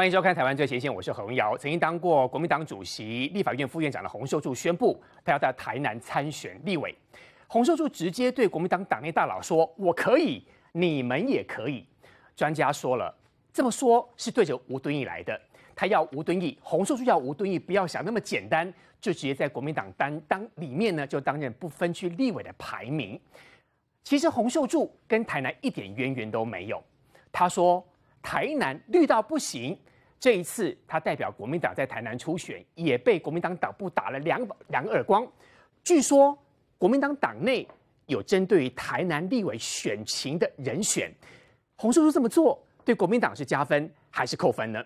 欢迎收看《台湾最前线》，我是洪尧。曾经当过国民党主席、立法院副院长的洪秀柱宣布，他要到台南参选立委。洪秀柱直接对国民党党内大佬说：“我可以，你们也可以。”专家说了，这么说，是对着吴敦义来的。他要吴敦义，洪秀柱要吴敦义，不要想那么简单，就直接在国民党担当里面呢，就担任不分区立委的排名。其实洪秀柱跟台南一点渊源都没有。他说：“台南绿到不行。”这一次，他代表国民党在台南初选，也被国民党党部打了两两耳光。据说国民党党内有针对于台南立委选情的人选，洪叔叔这么做，对国民党是加分还是扣分呢？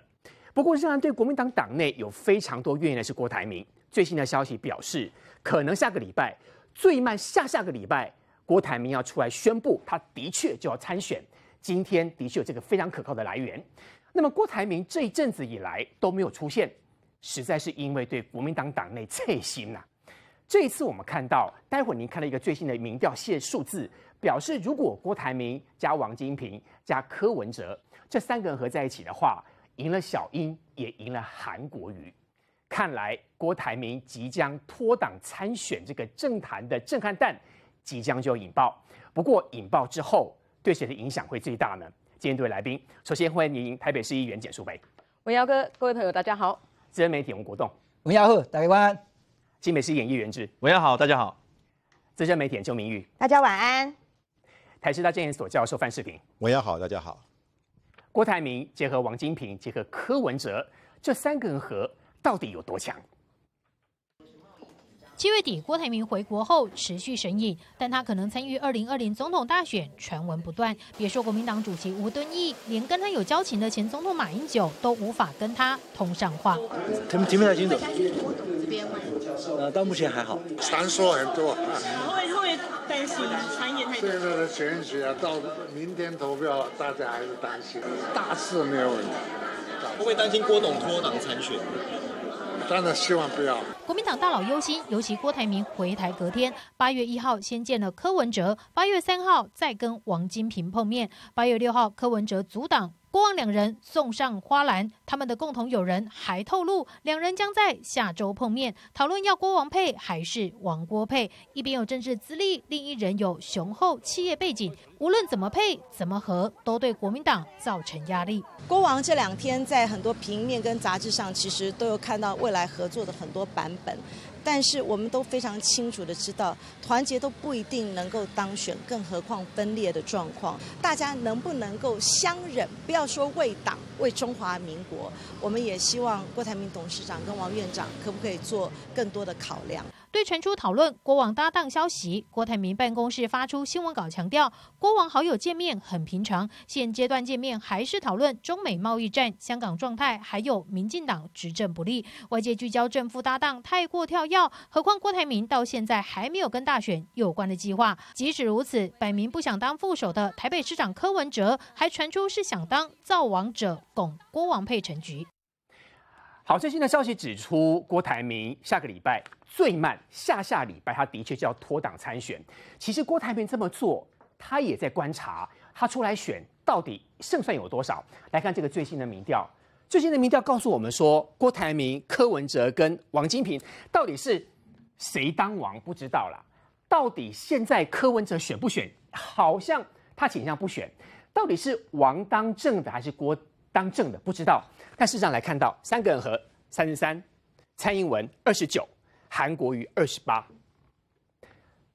不过，仍然对国民党党内有非常多怨言的是郭台铭。最新的消息表示，可能下个礼拜，最慢下下个礼拜，郭台铭要出来宣布，他的确就要参选。今天的确，有这个非常可靠的来源。那么郭台铭这一阵子以来都没有出现，实在是因为对国民党党内操心呐。这一次我们看到，待会儿您看到一个最新的民调线数字，表示如果郭台铭加王金平加柯文哲这三个人合在一起的话，赢了小英也赢了韩国瑜。看来郭台铭即将脱党参选这个政坛的震撼弹即将就要引爆。不过引爆之后对谁的影响会最大呢？今天多来宾，首先欢迎台北市议员简淑梅。文耀哥，各位朋友，大家好。资深媒体吴国栋。文耀好，大家晚安。新北市议员叶志文耀好，大家好。资深媒体邱明玉，大家晚安。台师大建研所教授范世平文耀好，大家好。郭台铭结合王金平结合柯文哲，这三个人合到底有多强？七月底，郭台铭回国后持续神隐，但他可能参与二零二零总统大选，传闻不断。别说国民党主席吴敦义，连跟他有交情的前总统马英九都无法跟他通上话。听听不太清楚？郭董这边呃，到目前还好。传说很多。会会担心的，传言太多对现在的选举啊，到明天投票，大家还是担心。大事没有问题，会不会担心郭董脱党参选？当然希望不要。国民党大佬忧心，尤其郭台铭回台隔天，八月一号先见了柯文哲，八月三号再跟王金平碰面，八月六号柯文哲阻挡。国王两人送上花篮，他们的共同友人还透露，两人将在下周碰面讨论要国王配还是王郭配。一边有政治资历，另一人有雄厚企业背景，无论怎么配怎么合，都对国民党造成压力。国王这两天在很多平面跟杂志上，其实都有看到未来合作的很多版本。但是我们都非常清楚的知道，团结都不一定能够当选，更何况分裂的状况。大家能不能够相忍？不要说为党、为中华民国，我们也希望郭台铭董事长跟王院长可不可以做更多的考量。对传出讨论国王搭档消息，郭台铭办公室发出新闻稿强调，国王好友见面很平常，现阶段见面还是讨论中美贸易战、香港状态，还有民进党执政不利。外界聚焦政府搭档太过跳跃，何况郭台铭到现在还没有跟大选有关的计划。即使如此，摆明不想当副手的台北市长柯文哲，还传出是想当造王者拱郭王配成局。好，最新的消息指出，郭台铭下个礼拜。最慢下下礼拜，他的确就要脱党参选。其实郭台铭这么做，他也在观察，他出来选到底胜算有多少？来看这个最新的民调，最新的民调告诉我们说，郭台铭、柯文哲跟王金平，到底是谁当王不知道了。到底现在柯文哲选不选？好像他倾向不选。到底是王当政的还是郭当政的？不知道。但事实上来看到，三个人和三十三，蔡英文二十九。韩国瑜二十八，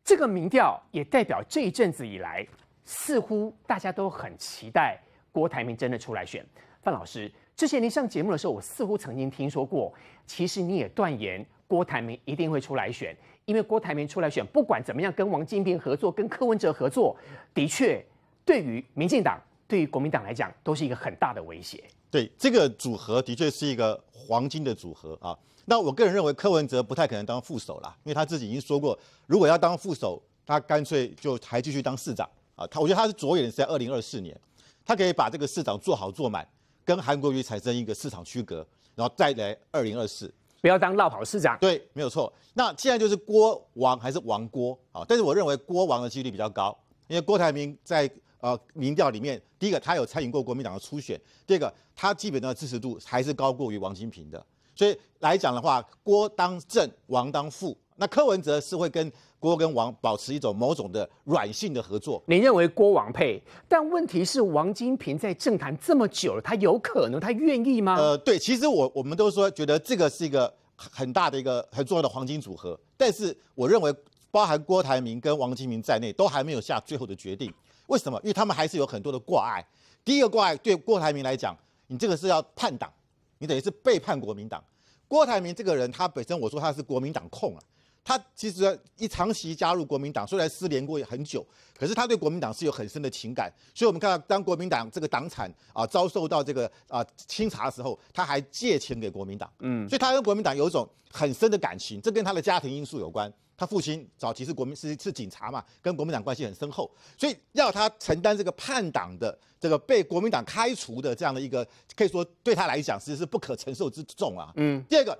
这个民调也代表这一阵子以来，似乎大家都很期待郭台铭真的出来选。范老师，之前您上节目的时候，我似乎曾经听说过，其实你也断言郭台铭一定会出来选，因为郭台铭出来选，不管怎么样，跟王金平合作，跟柯文哲合作，的确对于民进党。对于国民党来讲，都是一个很大的威胁。对，这个组合的确是一个黄金的组合啊。那我个人认为，柯文哲不太可能当副手啦，因为他自己已经说过，如果要当副手，他干脆就还继续当市长啊。他我觉得他是着眼是在二零二四年，他可以把这个市长做好做满，跟韩国瑜产生一个市场区隔，然后再来二零二四，不要当绕跑市长。对，没有错。那现在就是郭王还是王郭啊？但是我认为郭王的几率比较高，因为郭台铭在。呃，民调里面，第一个他有参与过国民党的初选，第二个他基本的支持度还是高过于王金平的，所以来讲的话，郭当正，王当副，那柯文哲是会跟郭跟王保持一种某种的软性的合作。你认为郭王配？但问题是，王金平在政坛这么久，了，他有可能他愿意吗？呃，对，其实我我们都说觉得这个是一个很大的一个很重要的黄金组合，但是我认为包含郭台铭跟王金平在内，都还没有下最后的决定。为什么？因为他们还是有很多的挂碍。第一个挂碍，对郭台铭来讲，你这个是要叛党，你等于是背叛国民党。郭台铭这个人，他本身我说他是国民党控啊。他其实一长期加入国民党，虽然失联过很久，可是他对国民党是有很深的情感。所以，我们看到当国民党这个党产啊遭受到这个啊清查的时候，他还借钱给国民党。嗯，所以他跟国民党有一种很深的感情，这跟他的家庭因素有关。他父亲早期是国民是是警察嘛，跟国民党关系很深厚，所以要他承担这个叛党的这个被国民党开除的这样的一个，可以说对他来讲其实是不可承受之重啊。嗯，第二个，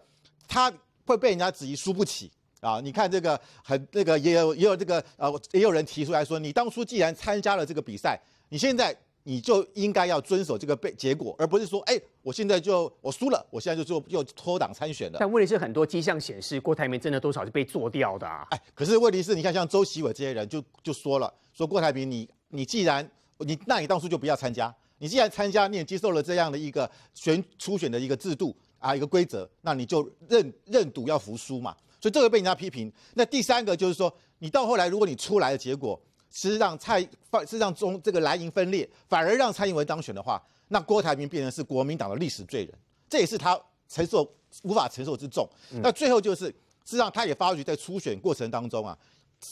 他会被人家质疑输不起。啊，你看这个很那个，也有也有这个，呃，也有人提出来说，你当初既然参加了这个比赛，你现在你就应该要遵守这个被结果，而不是说，哎，我现在就我输了，我现在就就脱党参选了。但问题是，很多迹象显示郭台铭真的多少是被做掉的。啊。哎，可是问题是，你看像周其伟这些人就就说了，说郭台铭你你既然你那你当初就不要参加，你既然参加你也接受了这样的一个选初选的一个制度啊一个规则，那你就认认赌要服输嘛。所以这个被人家批评。那第三个就是说，你到后来如果你出来的结果，是让上蔡反是让中这个蓝营分裂，反而让蔡英文当选的话，那郭台铭变成是国民党的历史罪人，这也是他承受无法承受之重。那最后就是事实上他也发觉在初选过程当中啊，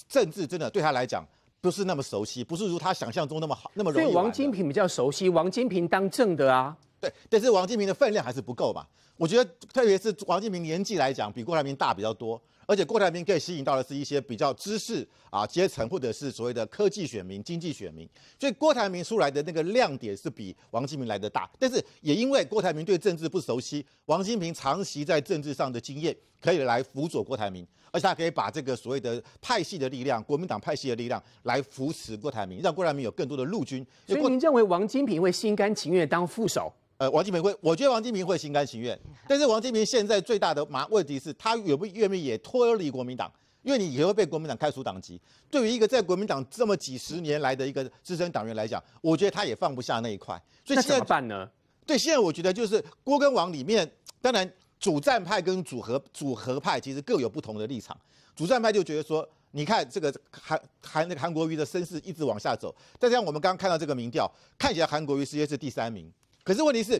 政治真的对他来讲不是那么熟悉，不是如他想象中那么好那么容易。所以王金平比较熟悉，王金平当政的啊。对，但是王金平的分量还是不够吧？我觉得，特别是王金平年纪来讲，比郭台铭大比较多，而且郭台铭可以吸引到的是一些比较知识啊阶层，或者是所谓的科技选民、经济选民，所以郭台铭出来的那个亮点是比王金平来的大。但是也因为郭台铭对政治不熟悉，王金平长期在政治上的经验可以来辅佐郭台铭，而且他可以把这个所谓的派系的力量，国民党派系的力量来扶持郭台铭，让郭台铭有更多的陆军。所以您认为王金平会心甘情愿当副手？呃，王金平会，我觉得王金平会心甘情愿。但是王金平现在最大的麻问题是他愿不愿意也脱离国民党？因为你以后被国民党开除党籍。对于一个在国民党这么几十年来的一个资深党员来讲，我觉得他也放不下那一块。所在怎么办呢？对，现在我觉得就是郭跟王里面，当然主战派跟组合组合派其实各有不同的立场。主战派就觉得说，你看这个韩韩那个韩国瑜的声势一直往下走，再加上我们刚刚看到这个民调，看起来韩国瑜实际上是第三名。可是问题是，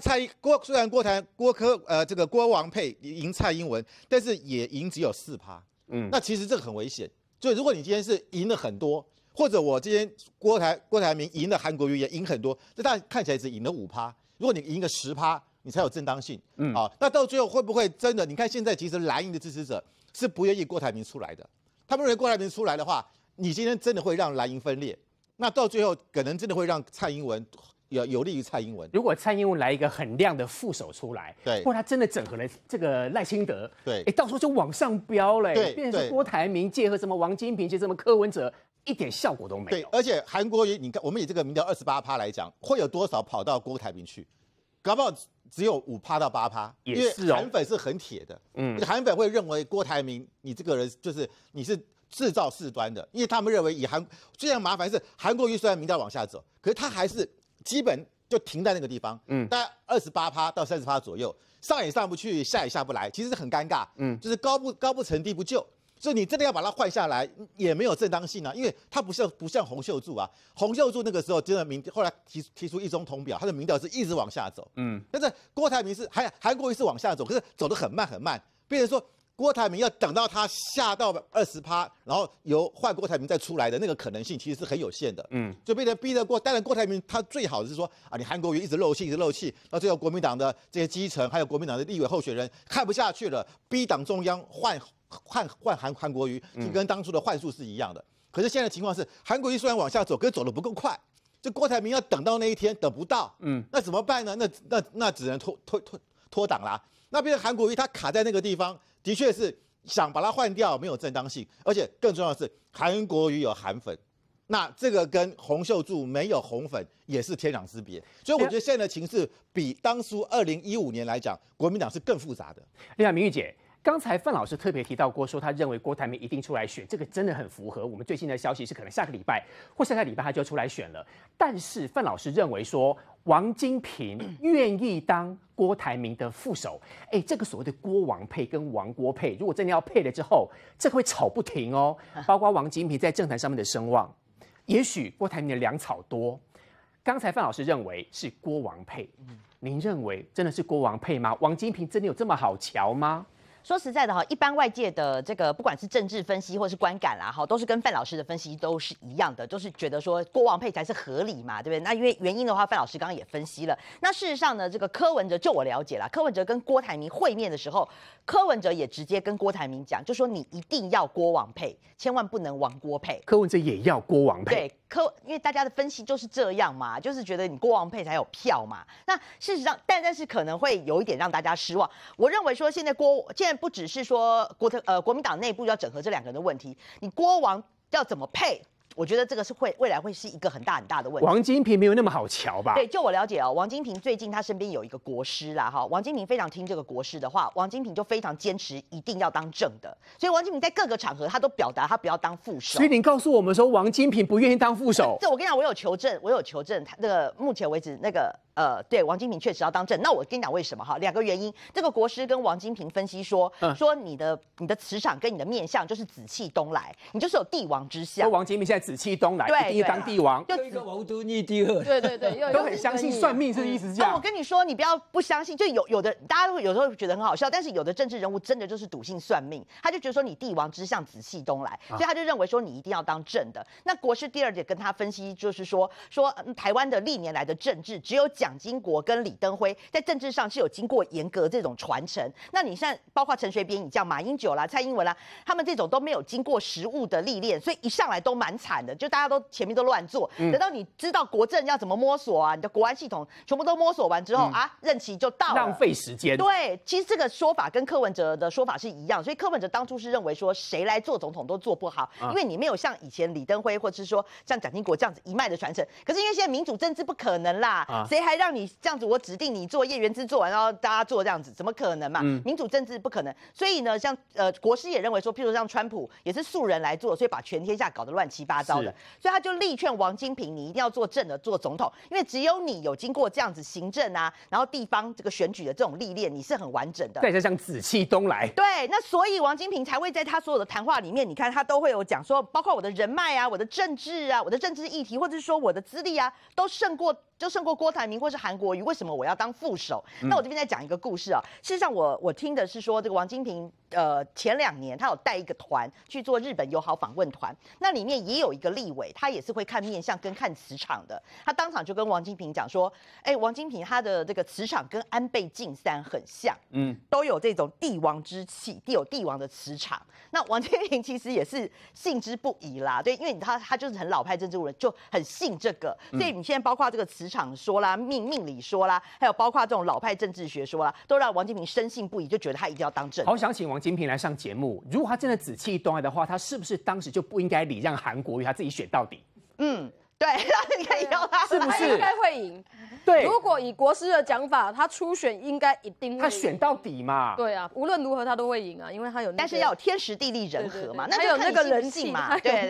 蔡郭虽然郭台郭科呃这个郭王配赢蔡英文，但是也赢只有四趴，嗯，那其实这个很危险。所以如果你今天是赢了很多，或者我今天郭台郭台铭赢了韩国瑜也赢很多，这但看起来只赢了五趴。如果你赢了十趴，你才有正当性，嗯，好，那到最后会不会真的？你看现在其实蓝营的支持者是不愿意郭台铭出来的，他们认为郭台铭出来的话，你今天真的会让蓝营分裂。那到最后可能真的会让蔡英文。有有利于蔡英文。如果蔡英文来一个很亮的副手出来，对，或他真的整合了这个赖清德，对，哎，到时候就往上飙了，对，变成郭台铭、借和什么王金平，借什么柯文哲，一点效果都没有。对，而且韩国瑜，你看，我们以这个民调二十八趴来讲，会有多少跑到郭台铭去？搞不好只有五趴到八趴，因为韩粉是很铁的，嗯，韩粉会认为郭台铭你这个人就是你是制造事端的，因为他们认为以韩，最让麻烦是韩国瑜虽然民调往下走，可是他还是。基本就停在那个地方，嗯，大概二十八趴到三十趴左右，上也上不去，下也下不来，其实是很尴尬，嗯，就是高不高不成，低不就，所以你真的要把它换下来，也没有正当性啊，因为它不像不像洪秀柱啊，洪秀柱那个时候真的民，后来提提出一中同表，他的民调是一直往下走，嗯，但是郭台铭是还还过一次往下走，可是走得很慢很慢，变成说。郭台铭要等到他下到二十趴，然后由换郭台铭再出来的那个可能性，其实是很有限的。嗯，就被人逼得过。当然，郭台铭他最好的是说啊，你韩国瑜一直漏气，一直漏气，到最后国民党的这些基层，还有国民党的立委候选人看不下去了，逼党中央换 换 换韩韩国瑜，就跟当初的幻术是一样的。可是现在情况是，韩国瑜虽然往下走，可是走的不够快。这郭台铭要等到那一天等不到，嗯，那怎么办呢？那那那只能脱脱脱脱党啦。那边韩国瑜他卡在那个地方。的确是想把它换掉，没有正当性，而且更重要的是，韩国瑜有韩粉，那这个跟洪秀柱没有红粉也是天壤之别。所以我觉得现在的情势比当初二零一五年来讲，国民党是更复杂的。另外，明玉姐。刚才范老师特别提到过，说他认为郭台铭一定出来选，这个真的很符合。我们最新的消息是，可能下个礼拜或下个礼拜他就出来选了。但是范老师认为说，王金平 愿意当郭台铭的副手，哎，这个所谓的郭王配跟王郭配，如果真的要配了之后，这会吵不停哦。包括王金平在政坛上面的声望，也许郭台铭的粮草多。刚才范老师认为是郭王配，您认为真的是郭王配吗？王金平真的有这么好瞧吗？说实在的哈，一般外界的这个不管是政治分析或是观感啦，哈，都是跟范老师的分析都是一样的，都是觉得说郭王配才是合理嘛，对不对？那因为原因的话，范老师刚刚也分析了。那事实上呢，这个柯文哲就我了解了，柯文哲跟郭台铭会面的时候，柯文哲也直接跟郭台铭讲，就说你一定要郭王配，千万不能王郭配。柯文哲也要郭王配。对，柯，因为大家的分析就是这样嘛，就是觉得你郭王配才有票嘛。那事实上，但但是可能会有一点让大家失望。我认为说现在郭现在不只是说国特呃国民党内部要整合这两个人的问题，你郭王要怎么配？我觉得这个是会未来会是一个很大很大的问题。王金平没有那么好瞧吧？对，就我了解哦，王金平最近他身边有一个国师啦，哈，王金平非常听这个国师的话，王金平就非常坚持一定要当正的，所以王金平在各个场合他都表达他不要当副手。所以你告诉我们说王金平不愿意当副手？这我跟你讲，我有求证，我有求证，他那个目前为止那个。呃，对，王金平确实要当政。那我跟你讲为什么哈？两个原因。这个国师跟王金平分析说，说你的你的磁场跟你的面相就是紫气东来，你就是有帝王之相。王金平现在紫气东来，对，要当帝王。就一个皇帝，二对对对，都很相信算命，是意思这样。我跟你说，你不要不相信。就有有的大家都有时候觉得很好笑，但是有的政治人物真的就是笃信算命，他就觉得说你帝王之相，紫气东来，所以他就认为说你一定要当政的。那国师第二点跟他分析就是说，说台湾的历年来的政治只有。蒋经国跟李登辉在政治上是有经过严格这种传承，那你像包括陈水扁、你叫马英九啦、蔡英文啦，他们这种都没有经过实物的历练，所以一上来都蛮惨的，就大家都前面都乱做，等到你知道国政要怎么摸索啊，你的国安系统全部都摸索完之后啊，任期就到了，浪费时间。对，其实这个说法跟柯文哲的说法是一样，所以柯文哲当初是认为说谁来做总统都做不好，因为你没有像以前李登辉或者是说像蒋经国这样子一脉的传承，可是因为现在民主政治不可能啦，谁还让你这样子，我指定你做叶源之做，完，然后大家做这样子，怎么可能嘛？民主政治不可能。所以呢，像呃国师也认为说，譬如像川普也是素人来做，所以把全天下搞得乱七八糟的。所以他就力劝王金平，你一定要做正的做总统，因为只有你有经过这样子行政啊，然后地方这个选举的这种历练，你是很完整的。再加上紫气东来。对，那所以王金平才会在他所有的谈话里面，你看他都会有讲说，包括我的人脉啊、我的政治啊、我的政治议题，或者是说我的资历啊，都胜过，就胜过郭台铭。或是韩国瑜，为什么我要当副手？那我这边再讲一个故事啊。事实上，我我听的是说，这个王金平。呃，前两年他有带一个团去做日本友好访问团，那里面也有一个立委，他也是会看面相跟看磁场的。他当场就跟王金平讲说：“哎，王金平他的这个磁场跟安倍晋三很像，嗯，都有这种帝王之气，有帝王的磁场。”那王金平其实也是信之不疑啦，对，因为他他就是很老派政治人物，就很信这个。所以你现在包括这个磁场说啦、命命理说啦，还有包括这种老派政治学说啦，都让王金平深信不疑，就觉得他一定要当政。好，想请王。金平来上节目，如果他真的紫气东来的话，他是不是当时就不应该礼让韩国，与他自己选到底？嗯。对，然 后你要他，是不是应该会赢？对，如果以国师的讲法，他初选应该一定会，他选到底嘛？对啊，无论如何他都会赢啊，因为他有，但是要有天时地利人和嘛，那还有那个人性嘛？对对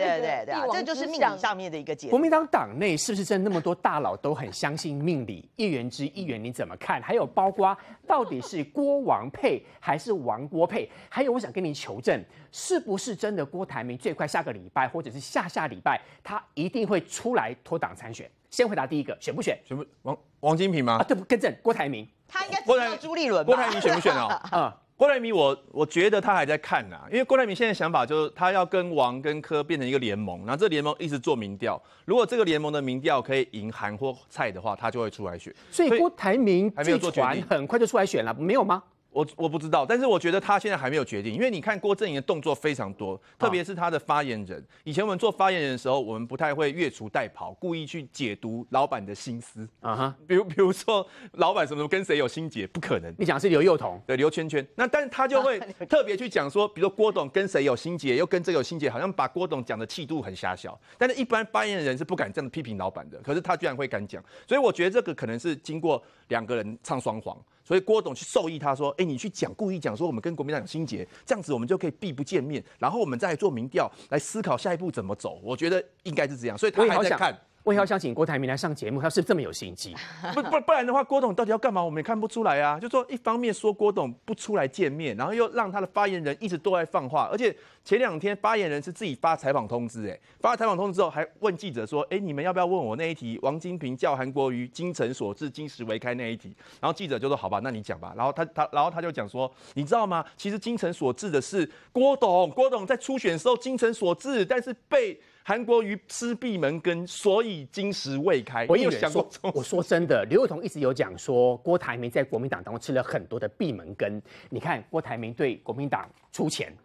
对对，这就是命理上面的一个解释。国民党党内是不是真那么多大佬都很相信命理？一源之议员你怎么看？还有包括到底是郭王配还是王郭配？还有我想跟你求证。是不是真的？郭台铭最快下个礼拜，或者是下下礼拜，他一定会出来脱党参选。先回答第一个，选不选？选不王王金平吗？啊，对不更正，郭台铭。他应该郭台铭朱立伦。郭台铭选不选啊？嗯，郭台铭我我觉得他还在看呐，因为郭台铭现在想法就是他要跟王跟柯变成一个联盟，然后这联盟一直做民调，如果这个联盟的民调可以赢韩或蔡的话，他就会出来选。所以郭台铭还没有做决定，很快就出来选了，没有吗？我我不知道，但是我觉得他现在还没有决定，因为你看郭正宇的动作非常多，特别是他的发言人。以前我们做发言人的时候，我们不太会越俎代庖，故意去解读老板的心思啊哈。比如，比如说老板什么跟谁有心结，不可能。你讲是刘幼彤对刘圈圈，那但是他就会 特别去讲说，比如郭董跟谁有心结，又跟这个有心结，好像把郭董讲的气度很狭小。但是一般发言人是不敢这样批评老板的，可是他居然会敢讲，所以我觉得这个可能是经过两个人唱双簧。所以郭董去授意他说：“哎，你去讲，故意讲说我们跟国民党有心结，这样子我们就可以避不见面，然后我们再做民调，来思考下一步怎么走。”我觉得应该是这样，所以他还在看。我也要想请郭台铭来上节目，他是这么有心机，不不不然的话，郭董到底要干嘛？我们也看不出来啊。就说一方面说郭董不出来见面，然后又让他的发言人一直都在放话，而且前两天发言人是自己发采访通知，哎，发了采访通知之后还问记者说，哎，你们要不要问我那一题？王金平叫韩国瑜“精诚所至，金石为开”那一题。然后记者就说，好吧，那你讲吧。然后他他然后他就讲说，你知道吗？其实“精诚所至”的是郭董，郭董在初选的时候精诚所至，但是被。韩国瑜吃闭门羹，所以金石未开。我有想过，我说真的，刘友彤一直有讲说，郭台铭在国民党当中吃了很多的闭门羹。你看，郭台铭对国民党出钱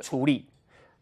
出力，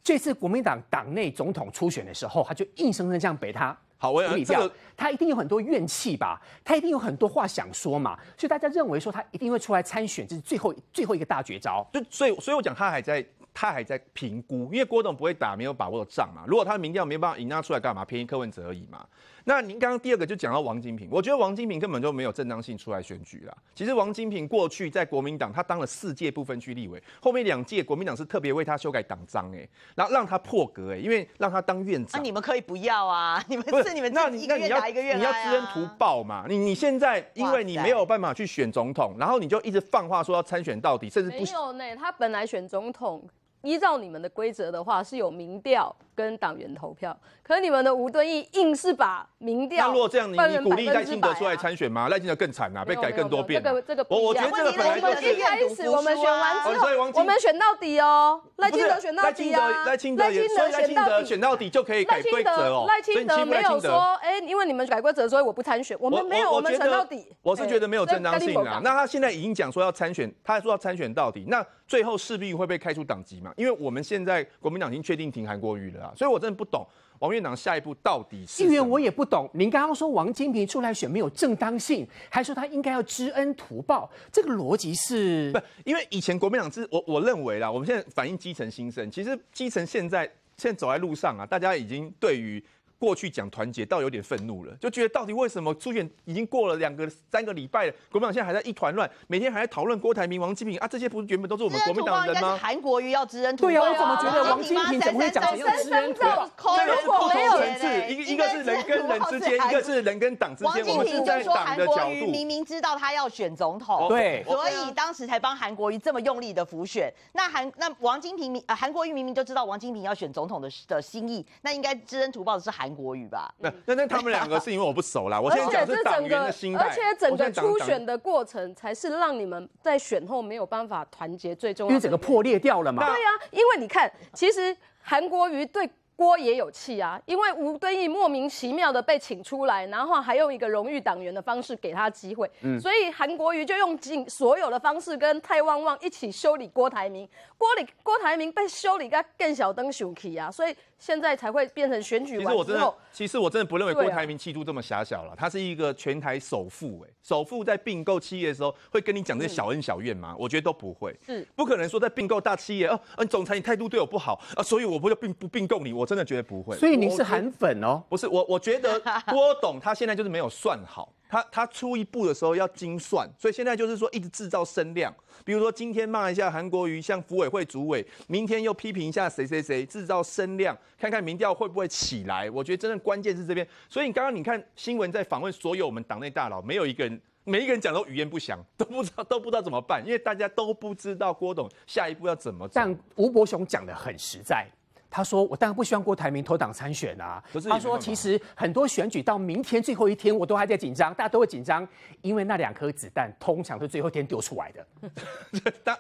这次国民党党内总统初选的时候，他就硬生生这样被他，好，我这个他一定有很多怨气吧？他一定有很多话想说嘛？所以大家认为说他一定会出来参选，这是最后最后一个大绝招。就所以，所以我讲他还在。他还在评估，因为郭董不会打没有把握的仗嘛。如果他的民调没办法赢，他出来干嘛？便宜客问者而已嘛。那您刚刚第二个就讲到王金平，我觉得王金平根本就没有正当性出来选举啦。其实王金平过去在国民党，他当了四届部分区立委，后面两届国民党是特别为他修改党章哎，然后让他破格哎，因为让他当院长。那你们可以不要啊，你们是你们自己一个月打一个月、啊。你要知恩图报嘛，你你现在因为你没有办法去选总统，然后你就一直放话说要参选到底，甚至没有呢。他本来选总统。依照你们的规则的话，是有民调。跟党员投票，可是你们的吴敦义硬是把民调大若这样，你你鼓励赖清德出来参选吗？赖清德更惨啊，被改更多遍。这个这个，我我觉得，本来我们一开始，我们选完之后，我们选到底哦，赖清德选到底啊，赖清德赖清德赖清德选到底就可以改规则哦。赖清德没有说，哎，因为你们改规则，所以我不参选。我们没有，我们选到底。我是觉得没有正当性啊。那他现在已经讲说要参选，他还说要参选到底，那最后势必会被开除党籍嘛？因为我们现在国民党已经确定停韩国瑜了。所以，我真的不懂王院长下一步到底是。议员我也不懂。您刚刚说王金平出来选没有正当性，还说他应该要知恩图报，这个逻辑是？不，因为以前国民党是我我认为啦，我们现在反映基层心声，其实基层现在现在走在路上啊，大家已经对于。过去讲团结，倒有点愤怒了，就觉得到底为什么出现？已经过了两个、三个礼拜了，国民党现在还在一团乱，每天还在讨论郭台铭、王金平啊，这些不是原本都是我们国民党的吗？韩国瑜要知恩图报。对啊，我怎么觉得王金平怎么会讲成样知恩图报？那个是不同层次，一一个是人跟人之间，一个是人跟党之间。王金平就说韩国瑜明明知道他要选总统，对，所以当时才帮韩国瑜这么用力的辅选。那韩那王金平明，韩国瑜明明就知道王金平要选总统的的心意，那应该知恩图报的是韩。韩国瑜吧，那那那他们两个是因为我不熟啦。我先讲是党员的心态，而且整个初选的过程才是让你们在选后没有办法团结最重要，因为整个破裂掉了嘛。对啊，因为你看，其实韩国瑜对郭也有气啊，因为吴敦义莫名其妙的被请出来，然后还用一个荣誉党员的方式给他机会，所以韩国瑜就用尽所有的方式跟蔡旺旺一起修理郭台铭。郭里郭台铭被修理，跟更小灯生气啊，所以。现在才会变成选举。其实我真的，其实我真的不认为郭台铭气度这么狭小了。他是一个全台首富，哎，首富在并购企业的时候，会跟你讲这些小恩小怨吗？我觉得都不会。是，不可能说在并购大企业哦，呃，总裁你态度对我不好啊，所以我不就并不并购你？我真的觉得不会。所以您是韩粉哦？不是，我我觉得郭董他现在就是没有算好。他他出一步的时候要精算，所以现在就是说一直制造声量，比如说今天骂一下韩国瑜，像服委会主委，明天又批评一下谁谁谁，制造声量，看看民调会不会起来。我觉得真的关键是这边，所以你刚刚你看新闻在访问所有我们党内大佬，没有一个人，每一个人讲都语言不详，都不知道都不知道怎么办，因为大家都不知道郭董下一步要怎么。但吴伯雄讲的很实在。他说：“我当然不希望郭台铭脱党参选啊。”他说：“其实很多选举到明天最后一天，我都还在紧张，大家都会紧张，因为那两颗子弹通常是最后一天丢出来的。”当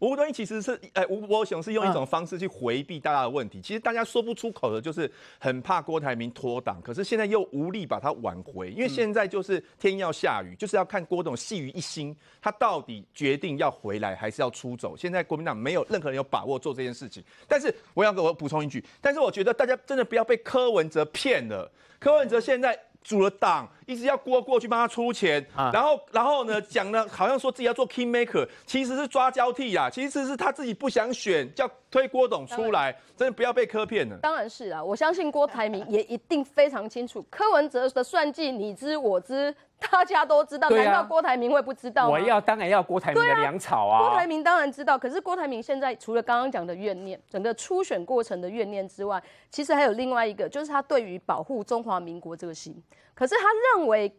吴敦义其实是……哎，吴伯雄是用一种方式去回避大家的问题。其实大家说不出口的，就是很怕郭台铭脱党，可是现在又无力把它挽回，因为现在就是天要下雨，就是要看郭总细于一心，他到底决定要回来还是要出走。现在国民党没有任何人有把握做这件事情，但是我要给我补。冲一句，但是我觉得大家真的不要被柯文哲骗了。柯文哲现在组了党，一直要郭过去帮他出钱，然后然后呢讲呢，好像说自己要做 key maker，其实是抓交替呀，其实是他自己不想选，叫推郭董出来。真的不要被柯骗了。当然是啊，我相信郭台铭也一定非常清楚柯文哲的算计，你知我知。大家都知道，难道郭台铭会不知道吗？我要当然要郭台铭的粮草啊！郭台铭当然知道，可是郭台铭现在除了刚刚讲的怨念，整个初选过程的怨念之外，其实还有另外一个，就是他对于保护中华民国这个心。可是他认为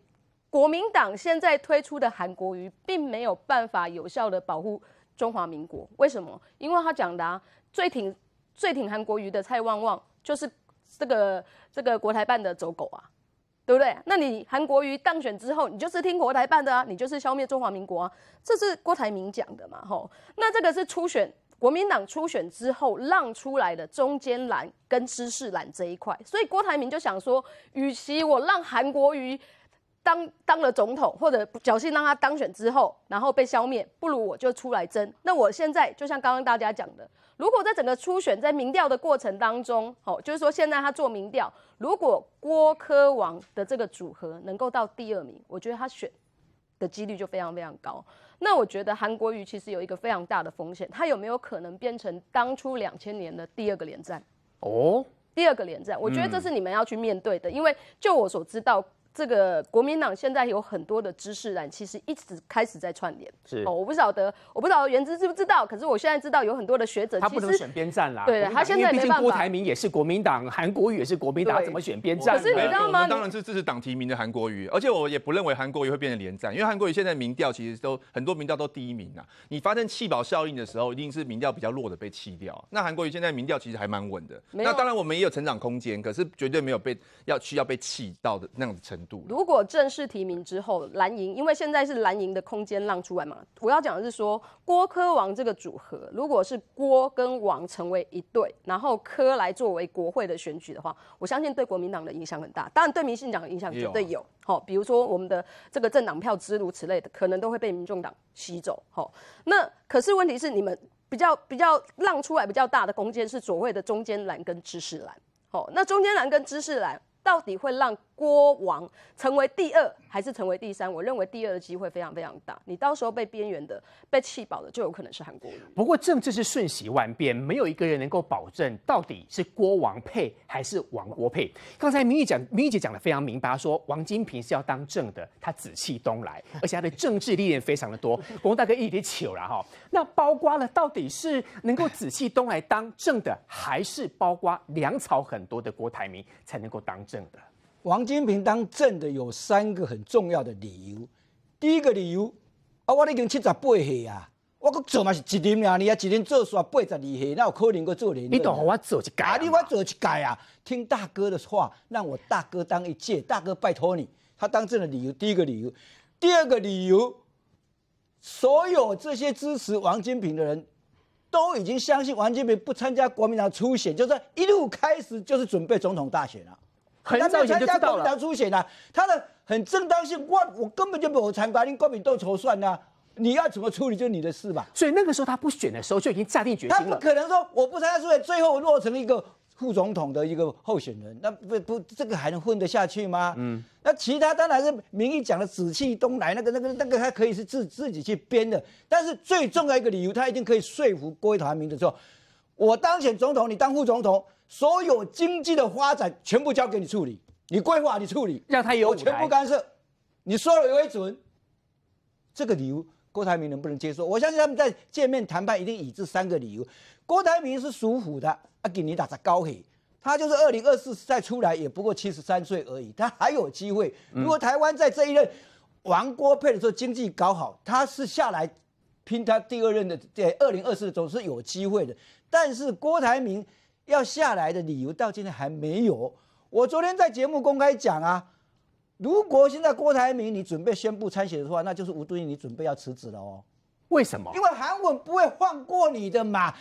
国民党现在推出的韩国瑜，并没有办法有效的保护中华民国。为什么？因为他讲的啊，最挺最挺韩国瑜的蔡旺旺，就是这个这个国台办的走狗啊。对不对？那你韩国瑜当选之后，你就是听国台办的啊，你就是消灭中华民国啊，这是郭台铭讲的嘛吼。那这个是初选国民党初选之后让出来的中间蓝跟知识蓝这一块，所以郭台铭就想说，与其我让韩国瑜。当当了总统，或者侥幸让他当选之后，然后被消灭，不如我就出来争。那我现在就像刚刚大家讲的，如果在整个初选在民调的过程当中，哦，就是说现在他做民调，如果郭科王的这个组合能够到第二名，我觉得他选的几率就非常非常高。那我觉得韩国瑜其实有一个非常大的风险，他有没有可能变成当初两千年的第二个连战？哦，第二个连战，我觉得这是你们要去面对的，因为就我所知道。这个国民党现在有很多的知识人，其实一直开始在串联。是哦，我不晓得，我不知道原知知不知道，可是我现在知道有很多的学者，他不能选边站啦。对他现在没办法。毕竟郭台铭也是国民党，韩国瑜也是国民党，怎么选边站？可是你知道吗？当然是支持党提名的韩国瑜，而且我也不认为韩国瑜会变成连战，因为韩国瑜现在民调其实都很多，民调都第一名啊。你发生弃保效应的时候，一定是民调比较弱的被弃掉。那韩国瑜现在民调其实还蛮稳的。那当然我们也有成长空间，可是绝对没有被要去要被弃到的那样子成。如果正式提名之后，蓝营因为现在是蓝营的空间浪出来嘛，我要讲的是说郭科王这个组合，如果是郭跟王成为一队，然后科来作为国会的选举的话，我相信对国民党的影响很大，当然对民进党的影响绝对有。好，比如说我们的这个政党票支如此类的，可能都会被民众党吸走。好，那可是问题是，你们比较比较浪出来比较大的空间是所谓的中间蓝跟知识蓝。好，那中间蓝跟知识蓝。到底会让郭王成为第二还是成为第三？我认为第二的机会非常非常大。你到时候被边缘的、被气饱的，就有可能是韩国人。不过政治是瞬息万变，没有一个人能够保证到底是郭王配还是王国配。刚才明玉讲，明玉姐讲的非常明白，说王金平是要当政的，他紫气东来，而且他的政治历练非常的多。国文大哥一点糗了哈。那包瓜了，到底是能够紫气东来当政的，还是包瓜粮草很多的郭台铭才能够当？真的王金平当政的有三个很重要的理由。第一个理由啊，我已经七十八岁啊，我搁做嘛是一年啊，你啊一年做事啊八十岁，那有可能搁做连你都让我做一届，啊，你我做一届啊！听大哥的话，让我大哥当一届，大哥拜托你。他当政的理由，第一个理由，第二个理由，所有这些支持王金平的人都已经相信王金平不参加国民党初选，就是一路开始就是准备总统大选了。很早以前就到了。他参加国民党初选呢，他的很正当性，我我根本就没有参加，你国民党都算呢，你要怎么处理就是你的事吧。所以那个时候他不选的时候就已经下定决心了。他不可能说我不参加初选，最后落成一个副总统的一个候选人，那不不这个还能混得下去吗？嗯。那其他当然是民意讲的紫气东来，那个那个那个他可以是自自己去编的，但是最重要一个理由，他一定可以说服郭台铭的时候，我当选总统，你当副总统。所有经济的发展全部交给你处理，你规划你处理，让他有我全部干涉。你说了为准。这个理由，郭台铭能不能接受？我相信他们在见面谈判一定以这三个理由。郭台铭是属虎的，啊，给你打个高黑，他就是二零二四再出来也不过七十三岁而已，他还有机会。如果台湾在这一任王郭配的时候经济搞好，他是下来拼他第二任的，在二零二四总是有机会的。但是郭台铭。要下来的理由到今天还没有。我昨天在节目公开讲啊，如果现在郭台铭你准备宣布参选的话，那就是吴敦义你准备要辞职了哦。为什么？因为韩文不会放过你的嘛。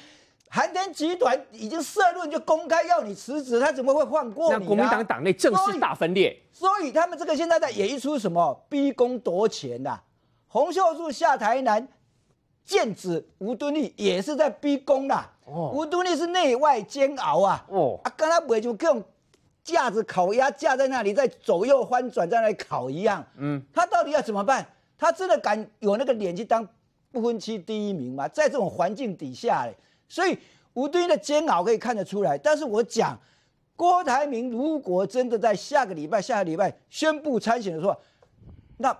韩天集团已经社论就公开要你辞职，他怎么会放过你？让国民党党内正式大分裂。所以他们这个现在在演一出什么逼宫夺权啊？洪秀柱下台南。剑子吴敦义也是在逼宫啦，吴敦义是内外煎熬啊，哦，啊，刚才不就各种架子烤鸭架在那里，在左右翻转，在那烤一样，嗯，他到底要怎么办？他真的敢有那个脸去当不分区第一名吗？在这种环境底下，所以吴敦义的煎熬可以看得出来。但是我讲，郭台铭如果真的在下个礼拜、下个礼拜宣布参选的时候，那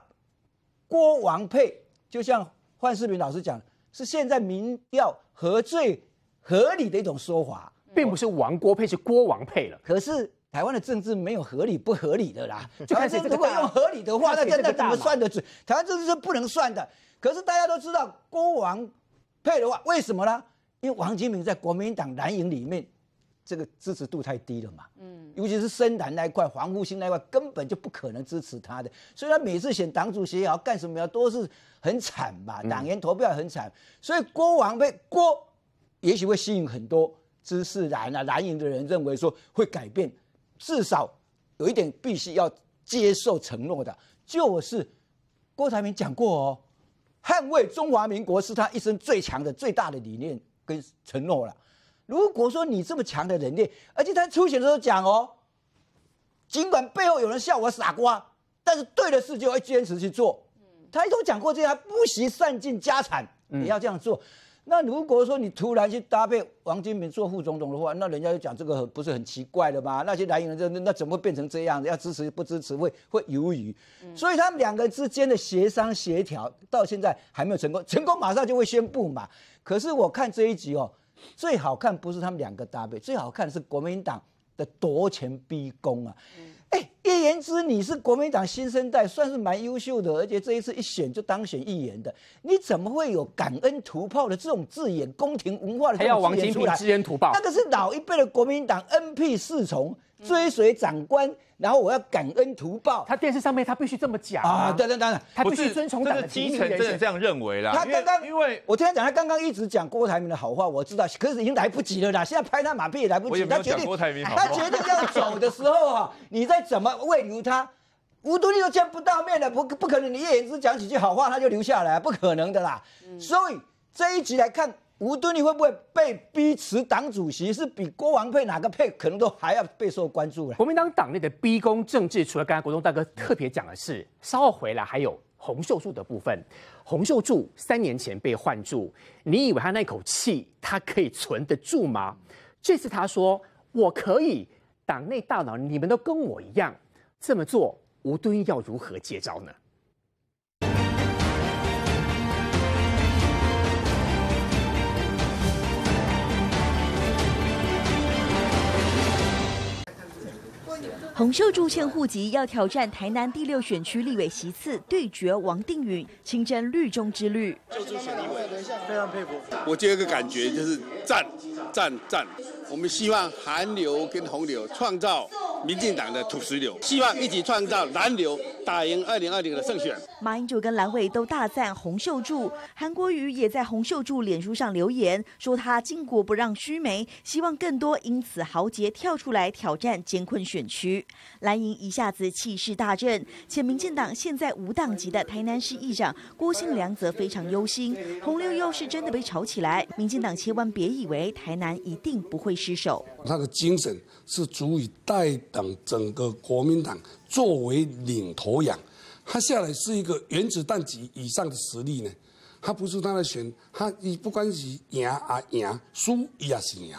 郭王配就像。范世平老师讲的是现在民调合最合理的一种说法，并不是王郭配，是郭王配了。可是台湾的政治没有合理不合理的啦。就是如果用合理的话，那真的怎么算的准？台湾政治是不能算的。可是大家都知道郭王配的话，为什么呢？因为王金明在国民党蓝营里面。这个支持度太低了嘛，嗯，尤其是深蓝那一块、黄复兴那一块，根本就不可能支持他的，所以他每次选党主席也好干什么呀，都是很惨吧。党员投票很惨，所以郭王被郭，也许会吸引很多知识蓝啊蓝营的人认为说会改变，至少有一点必须要接受承诺的，就是郭台铭讲过哦，捍卫中华民国是他一生最强的最大的理念跟承诺了。如果说你这么强的能力，而且他出选的时候讲哦，尽管背后有人笑我傻瓜，但是对的事就要坚持去做。嗯，他都讲过这样，不惜散尽家产也要这样做。那如果说你突然去搭配王金平做副总统的话，那人家就讲这个不是很奇怪的吗？那些蓝营人这那怎么会变成这样？要支持不支持会会犹豫。所以他们两个之间的协商协调到现在还没有成功，成功马上就会宣布嘛。可是我看这一集哦。最好看不是他们两个搭配，最好看是国民党的夺权逼宫啊！哎，叶言之，你是国民党新生代，算是蛮优秀的，而且这一次一选就当选议员的，你怎么会有感恩图报的这种字眼？宫廷文化的还要王金平知恩图报，那个是老一辈的国民党恩庇侍从。追随长官，然后我要感恩图报。他电视上面他必须这么讲啊！对对对，他必须遵从。这的基层真的这样认为啦。他刚刚因为我听他讲他刚刚一直讲郭台铭的好话，我知道，可是已经来不及了啦。现在拍他马屁也来不及。他决定郭台铭他决定要走的时候哈，你再怎么喂留他，吴督立都见不到面了，不不可能。你一直讲几句好话，他就留下来，不可能的啦。所以这一集来看。吴敦义会不会被逼辞党主席，是比郭王佩哪个佩可能都还要备受关注了。国民党党内的逼宫政治，除了刚才国栋大哥特别讲的是，稍后回来还有洪秀柱的部分。洪秀柱三年前被换住，你以为他那口气他可以存得住吗？这次他说我可以，党内大佬你们都跟我一样这么做，吴敦义要如何接招呢？洪秀柱欠户籍要挑战台南第六选区立委席次对决，王定宇清真绿中之绿。立委，等一下非常佩服。我第二个感觉就是赞。赞赞！我们希望韩流跟红流创造民进党的土石流，希望一起创造蓝流，打赢二零二零的胜选。马英九跟蓝伟都大赞洪秀柱，韩国瑜也在洪秀柱脸书上留言，说他巾帼不让须眉，希望更多因此豪杰跳出来挑战艰困选区。蓝营一下子气势大振，且民进党现在五党籍的台南市议长郭姓良则非常忧心，洪流又是真的被炒起来，民进党千万别以为台。南一定不会失手，他的精神是足以带党整个国民党作为领头羊，他下来是一个原子弹级以上的实力呢，他不是他的选，他你不管是赢啊赢，输也是赢。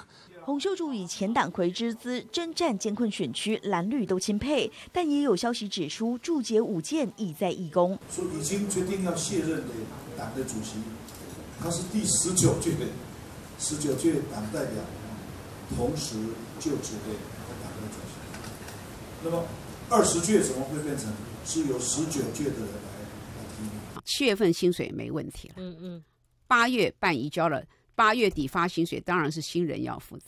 洪秀柱以前党魁之姿征战艰困选区，蓝绿都钦佩，但也有消息指出，助解五剑已在义工。说已经决定要卸任的党的主席，他是第十九届的。十九届党代表，同时就职为党那么二十届怎么会变成是由十九届的人来？七月份薪水没问题了。嗯嗯，八月办移交了，八月底发薪水，当然是新人要负责。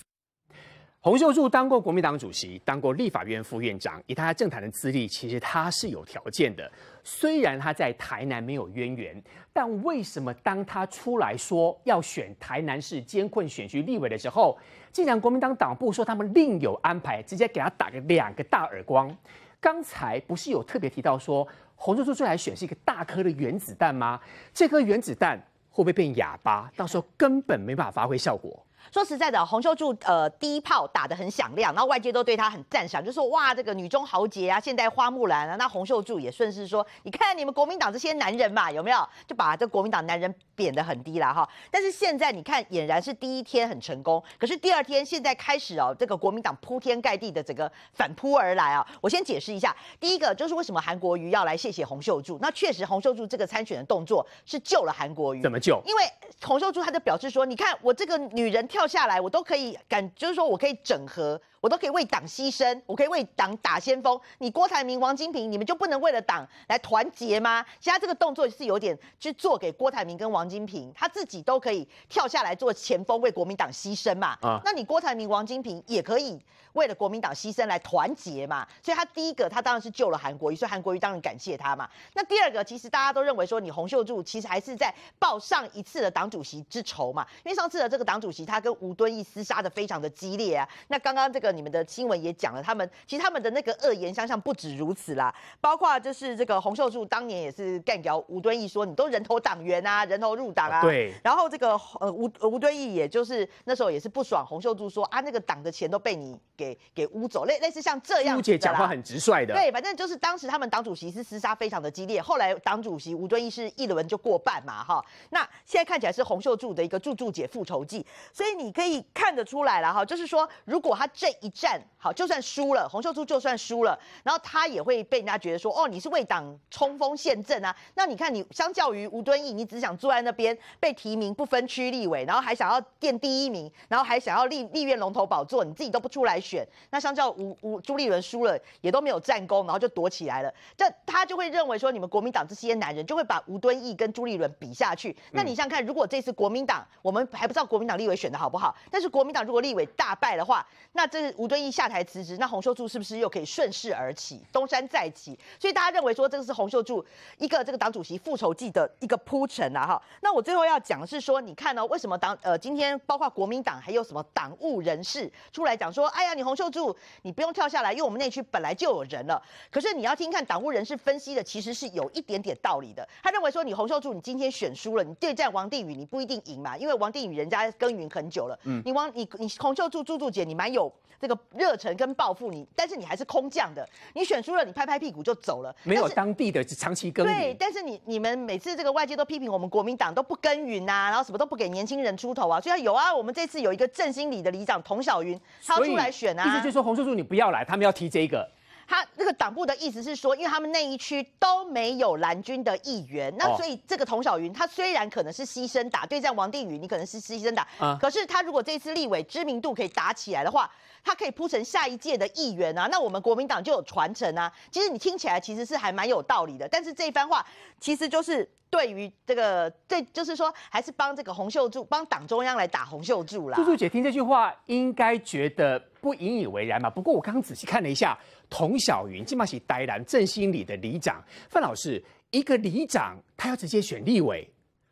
洪秀柱当过国民党主席，当过立法院副院长，以他政坛的资历，其实他是有条件的。虽然他在台南没有渊源，但为什么当他出来说要选台南市监困选区立委的时候，竟然国民党党部说他们另有安排，直接给他打个两个大耳光？刚才不是有特别提到说，洪秀柱出来选是一个大颗的原子弹吗？这颗原子弹会不会变哑巴？到时候根本没办法发挥效果？说实在的，洪秀柱呃第一炮打得很响亮，然后外界都对他很赞赏，就说哇，这个女中豪杰啊，现代花木兰啊。那洪秀柱也顺势说，你看你们国民党这些男人嘛，有没有就把这国民党男人。贬得很低啦哈，但是现在你看，俨然是第一天很成功，可是第二天现在开始哦，这个国民党铺天盖地的整个反扑而来啊！我先解释一下，第一个就是为什么韩国瑜要来谢谢洪秀柱，那确实洪秀柱这个参选的动作是救了韩国瑜，怎么救？因为洪秀柱他就表示说，你看我这个女人跳下来，我都可以感，就是说我可以整合。我都可以为党牺牲，我可以为党打先锋。你郭台铭、王金平，你们就不能为了党来团结吗？现在这个动作是有点去做给郭台铭跟王金平，他自己都可以跳下来做前锋，为国民党牺牲嘛。啊，那你郭台铭、王金平也可以为了国民党牺牲来团结嘛？所以他第一个，他当然是救了韩国，瑜，所以韩国瑜当然感谢他嘛。那第二个，其实大家都认为说，你洪秀柱其实还是在报上一次的党主席之仇嘛，因为上次的这个党主席他跟吴敦义厮杀的非常的激烈啊。那刚刚这个。你们的新闻也讲了，他们其实他们的那个恶言相向不止如此啦，包括就是这个洪秀柱当年也是干掉吴敦义，说你都人头党员啊，人头入党啊。对。然后这个呃吴吴敦义也就是那时候也是不爽洪秀柱说啊那个党的钱都被你给给污走类类似像这样。姐讲话很直率的。对，反正就是当时他们党主席是厮杀非常的激烈，后来党主席吴敦义是一轮就过半嘛哈。那现在看起来是洪秀柱的一个助助姐复仇记，所以你可以看得出来了哈，就是说如果他这。一战好，就算输了，洪秀柱就算输了，然后他也会被人家觉得说，哦，你是为党冲锋陷阵啊。那你看你，相较于吴敦义，你只想坐在那边被提名不分区立委，然后还想要垫第一名，然后还想要立立院龙头宝座，你自己都不出来选。那相较吴吴朱立伦输了也都没有战功，然后就躲起来了。这他就会认为说，你们国民党这些男人就会把吴敦义跟朱立伦比下去。那你想看，如果这次国民党我们还不知道国民党立委选的好不好，但是国民党如果立委大败的话，那这是。吴敦义下台辞职，那洪秀柱是不是又可以顺势而起，东山再起？所以大家认为说，这个是洪秀柱一个这个党主席复仇记的一个铺陈啊！哈，那我最后要讲的是说，你看呢，为什么党呃，今天包括国民党还有什么党务人士出来讲说，哎呀，你洪秀柱，你不用跳下来，因为我们内区本来就有人了。可是你要听看党务人士分析的，其实是有一点点道理的。他认为说，你洪秀柱，你今天选输了，你对战王定宇，你不一定赢嘛，因为王定宇人家耕耘很久了。嗯，你王你你洪秀柱柱柱姐，你蛮有。这个热忱跟抱负，你但是你还是空降的，你选出了你拍拍屁股就走了，没有当地的长期耕耘。对，但是你你们每次这个外界都批评我们国民党都不耕耘啊，然后什么都不给年轻人出头啊，所以有啊，我们这次有一个振兴里的里长童小云，他出来选啊，就是说洪秀柱你不要来，他们要提这个。他那个党部的意思是说，因为他们那一区都没有蓝军的议员，那所以这个童小云他虽然可能是牺牲打对战王定宇你可能是牺牲打，可是他如果这次立委知名度可以打起来的话，他可以铺成下一届的议员啊，那我们国民党就有传承啊。其实你听起来其实是还蛮有道理的，但是这一番话其实就是对于这个，这就是说还是帮这个洪秀柱帮党中央来打洪秀柱啦。素素姐听这句话应该觉得不引以为然嘛，不过我刚刚仔细看了一下。童小云，今嘛是台南正兴里的里长范老师，一个里长他要直接选立委，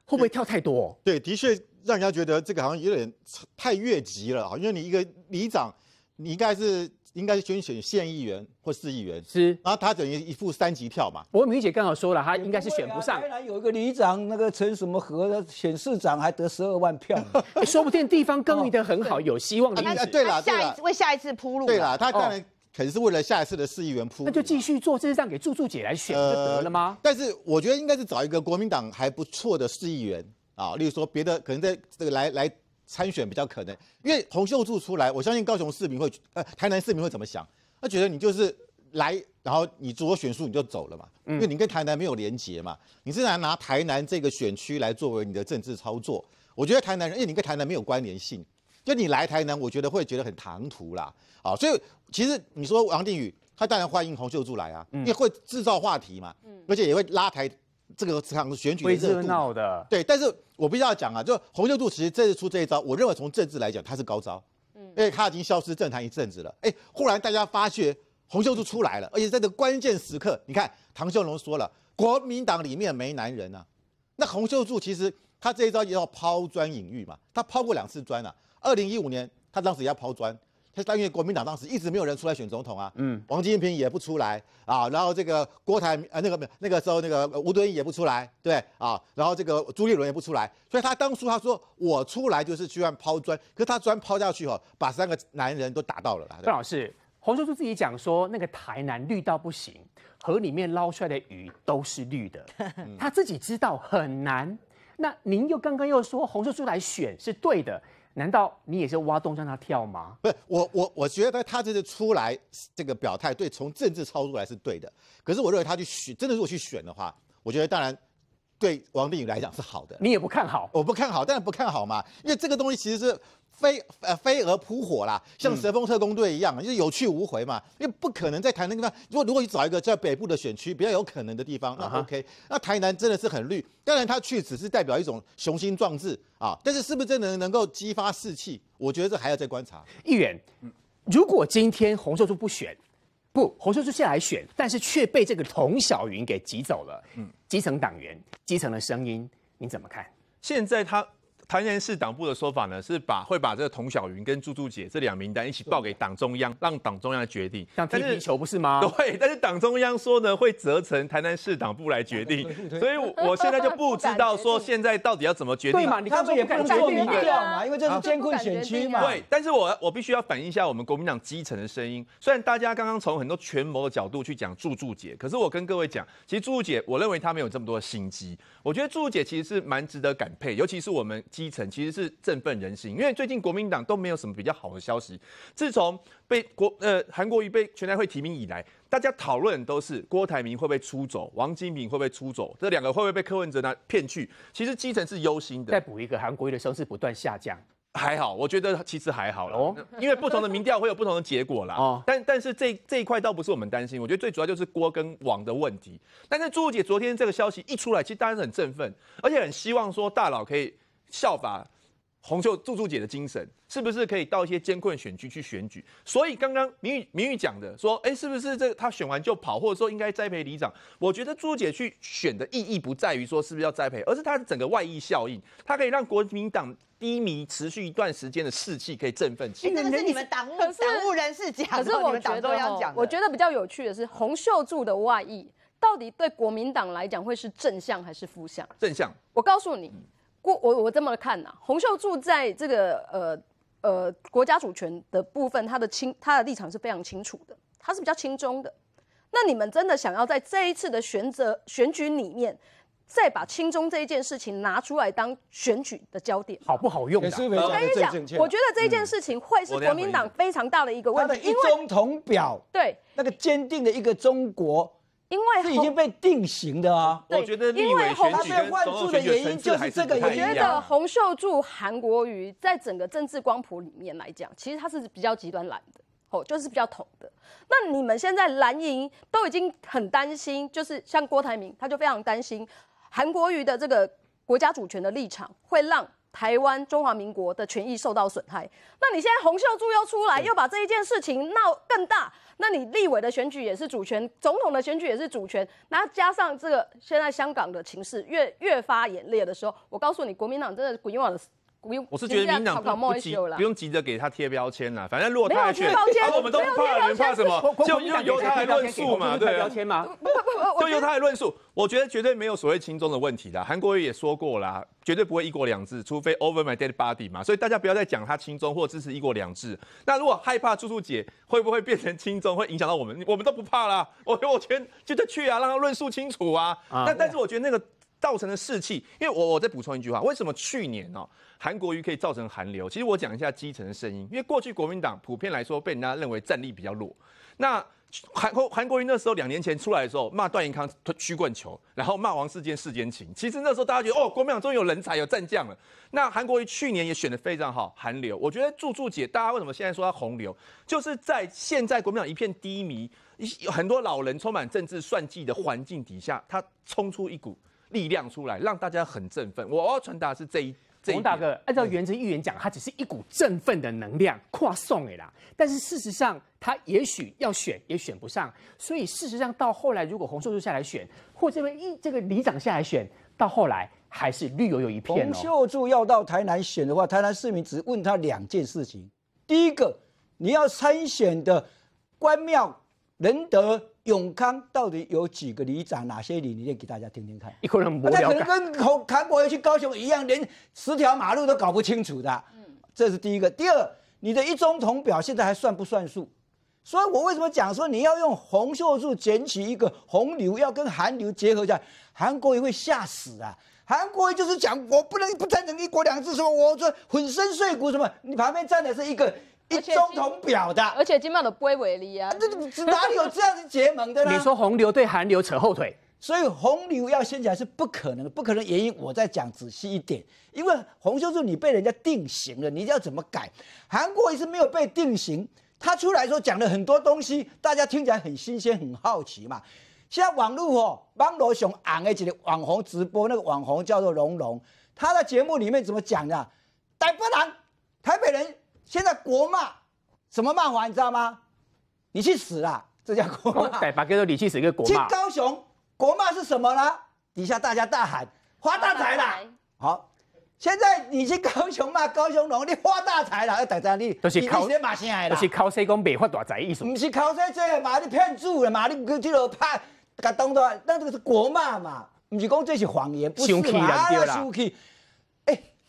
会不会跳太多？对，的确让人家觉得这个好像有点太越级了啊，因为你一个里长，你应该是应该是先选县议员或市议员，是，然后他等于一副三级跳嘛。我米姐刚好说了，他应该是选不上。台南有一个里长，那个陈什么和选市长还得十二万票，说不定地方耕耘的很好，有希望。那对了，下一次为下一次铺路。对了，他当然。可能是为了下一次的市议员铺路，那就继续做，这实上给柱柱姐来选就得了吗？但是我觉得应该是找一个国民党还不错的市议员啊，例如说别的可能在这个来来参选比较可能，因为洪秀柱出来，我相信高雄市民会呃，台南市民会怎么想？他觉得你就是来，然后你做选书你就走了嘛，因为你跟台南没有连结嘛，你是来拿台南这个选区来作为你的政治操作，我觉得台南人因为你跟台南没有关联性。就你来台南，我觉得会觉得很唐突啦，啊，所以其实你说王定宇，他当然欢迎洪秀柱来啊，因为会制造话题嘛，而且也会拉台这个场选举的热度，闹的，对，但是我必须要讲啊，就洪秀柱其实这次出这一招，我认为从政治来讲，他是高招，因为他已经消失政坛一阵子了，哎，忽然大家发觉洪秀柱出来了，而且在这个关键时刻，你看唐秀龙说了，国民党里面没男人啊，那洪秀柱其实他这一招要抛砖引玉嘛，他抛过两次砖啊。二零一五年，他当时也要抛砖，他是因为国民党当时一直没有人出来选总统啊，嗯，王金平也不出来啊，然后这个郭台呃那个没有，那个时候那个吴敦义也不出来，对，啊，然后这个朱立伦也不出来，所以他当初他说我出来就是去按抛砖，可是他砖抛下去哦，把三个男人都打到了。郑老师，洪叔叔自己讲说那个台南绿到不行，河里面捞出来的鱼都是绿的，他自己知道很难。那您又刚刚又说洪叔叔来选是对的。难道你也是挖洞让他跳吗？不是我，我我觉得他这次出来这个表态，对从政治操作来是对的。可是我认为他去选，真的如果去选的话，我觉得当然。对王定宇来讲是好的，你也不看好，我不看好，当然不看好嘛，因为这个东西其实是飞呃飞蛾扑火啦，像蛇峰特工队一样，就是有去无回嘛，因为不可能在台那个地方，如果如果你找一个在北部的选区比较有可能的地方，那 OK，那台南真的是很绿，当然他去只是代表一种雄心壮志啊，但是是不是真的能够激发士气，我觉得这还要再观察。议员，如果今天洪秀柱不选，不洪秀柱先来选，但是却被这个童小云给挤走了，嗯。基层党员、基层的声音，你怎么看？现在他。台南市党部的说法呢，是把会把这个童小云跟猪猪姐这两名单一起报给党中央，让党中央决定。像踢皮球不是吗？对，但是党中央说呢，会责成台南市党部来决定。所以我现在就不知道说现在到底要怎么决定。对嘛？你根本也不能做民调嘛，因为这是监控选区嘛。对，但是我我必须要反映一下我们国民党基层的声音。虽然大家刚刚从很多权谋的角度去讲猪猪姐，可是我跟各位讲，其实猪猪姐我认为她没有这么多心机。我觉得猪猪姐其实是蛮值得感佩，尤其是我们。基层其实是振奋人心，因为最近国民党都没有什么比较好的消息。自从被国呃韩国瑜被全台会提名以来，大家讨论都是郭台铭会不会出走，王金平会不会出走，这两个会不会被柯文哲呢骗去？其实基层是忧心的。再补一个，韩国瑜的声势不断下降，还好，我觉得其实还好了，因为不同的民调会有不同的结果啦。啊。但但是这这一块倒不是我们担心，我觉得最主要就是郭跟王的问题。但是朱姐昨天这个消息一出来，其实大家很振奋，而且很希望说大佬可以。效法洪秀柱柱姐的精神，是不是可以到一些艰困选区去选举？所以刚刚明宇明宇讲的说，哎，是不是这他选完就跑，或者说应该栽培里长？我觉得柱姐去选的意义不在于说是不是要栽培，而是他的整个外溢效应，他可以让国民党低迷持续一段时间的士气可以振奋起来。个是你们党务党务人士讲，可是我们党都要讲。我觉得比较有趣的是洪秀柱的外溢到底对国民党来讲会是正向还是负向？正向。我告诉你。我我我这么看呐，洪秀柱在这个呃呃国家主权的部分，他的清他的立场是非常清楚的，他是比较亲中的。那你们真的想要在这一次的选择选举里面，再把亲中这一件事情拿出来当选举的焦点，好不好用？可以讲，我觉得这件事情会是国民党非常大的一个问题，因为一中同表对那个坚定的一个中国。因为是已经被定型的啊，我觉得。因为洪秀柱的原因就是这个，原因。我觉得洪秀柱韩国瑜在整个政治光谱里面来讲，其实他是比较极端蓝的，哦，就是比较统的。那你们现在蓝营都已经很担心，就是像郭台铭，他就非常担心韩国瑜的这个国家主权的立场会让。台湾中华民国的权益受到损害，那你现在洪秀柱又出来，又把这一件事情闹更大，那你立委的选举也是主权，总统的选举也是主权，那加上这个现在香港的情势越越发严烈的时候，我告诉你，国民党真的国民党。我是觉得民党不急，不用急着给他贴标签啦。反正如果他选，那我们都不怕人，怕什么？就由由他来论述嘛，对？标签吗？不 不不，就由他来论述。我觉得绝对没有所谓轻中的问题的。韩国瑜也说过啦，绝对不会一国两制，除非 over my dead body 嘛。所以大家不要再讲他轻中或支持一国两制。那如果害怕朱朱姐会不会变成轻中，会影响到我们？我们都不怕啦。我我得就得去啊，让他论述清楚啊。但但是我觉得那个造成的士气，因为我我再补充一句话，为什么去年哦。韩国瑜可以造成寒流。其实我讲一下基层的声音，因为过去国民党普遍来说被人家认为战力比较弱。那韩国韩国瑜那时候两年前出来的时候，骂段永康曲棍球，然后骂王世坚世间情。其实那时候大家觉得哦，国民党终于有人才有战将了。那韩国瑜去年也选的非常好，寒流。我觉得柱柱姐，大家为什么现在说他洪流，就是在现在国民党一片低迷，很多老人充满政治算计的环境底下，他冲出一股力量出来，让大家很振奋。我要传达是这一。洪大哥，按照原则预言讲，他只是一股振奋的能量，跨送哎啦。但是事实上，他也许要选也选不上。所以事实上，到后来如果洪秀柱下来选，或这位一这个里长下来选，到后来还是绿油油一片。洪秀柱要到台南选的话，台南市民只问他两件事情：第一个，你要参选的官庙仁德。永康到底有几个里长？哪些里？念给大家听听看。一个人不了解，那可能跟韩韩国瑜去高雄一样，连十条马路都搞不清楚的。嗯，这是第一个。第二，你的一中同表现在还算不算数？所以我为什么讲说你要用红袖树捡起一个红牛，要跟韩流结合一下？韩国瑜会吓死啊！韩国就是讲我不能不赞成一国两制什么，我这粉身碎骨什么？你旁边站的是一个。一中统表的，而且金马都不会为例啊！这哪里有这样子结盟的呢？你说红流对韩流扯后腿，所以红流要掀起来是不可能。的，不可能原因我再讲仔细一点，因为洪秀柱你被人家定型了，你要怎么改？韩国也是没有被定型，他出来说讲了很多东西，大家听起来很新鲜、很好奇嘛。在网络哦，帮罗雄昂的几个网红直播，那个网红叫做龙龙，他的节目里面怎么讲的？台北人，台北人。现在国骂什么骂法你知道吗？你去死啦！这叫国骂。对，把叫你去死一个国骂。去高雄，国骂是什么呢？底下大家大喊，发大财啦！好，现在你去高雄骂高雄龙，你发大财了，要等在你，是靠些骂谁的啦？不是靠说讲没发大财，意思。不是靠说这嘛？你骗住了嘛？你去这个拍，甲东台，那就是国骂嘛。不是讲这是谎言，不是嘛？啊，生气。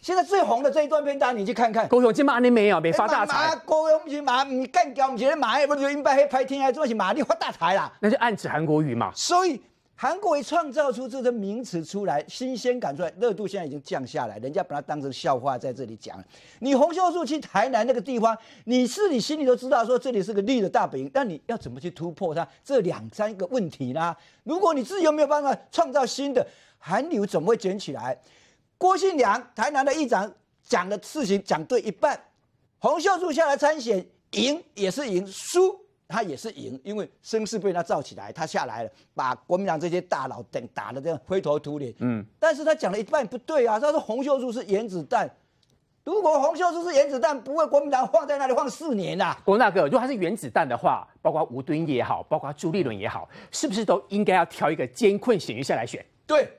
现在最红的这一段片大家你去看看。狗熊今马你没有没发大财。马狗熊马你干搞？我们觉得马又白黑拍天还赚钱，马你发大财啦。那就暗指韩国语嘛？所以韩国一创造出这个名词出来，新鲜感出来，热度现在已经降下来，人家把它当成笑话在这里讲。你洪秀柱去台南那个地方，你是你心里都知道说这里是个绿的大本营，但你要怎么去突破它这两三个问题呢？如果你自己又没有办法创造新的韩流，怎么会卷起来？郭信良，台南的议长讲的事情讲对一半。洪秀柱下来参选，赢也是赢，输他也是赢，因为声势被他造起来，他下来了，把国民党这些大佬等打得这样灰头土脸。嗯，但是他讲了一半不对啊，他说洪秀柱是原子弹，如果洪秀柱是原子弹，不会国民党放在那里放四年呐。郭大哥，如果他是原子弹的话，包括吴敦义也好，包括朱立伦也好，是不是都应该要挑一个艰困险区下来选？对。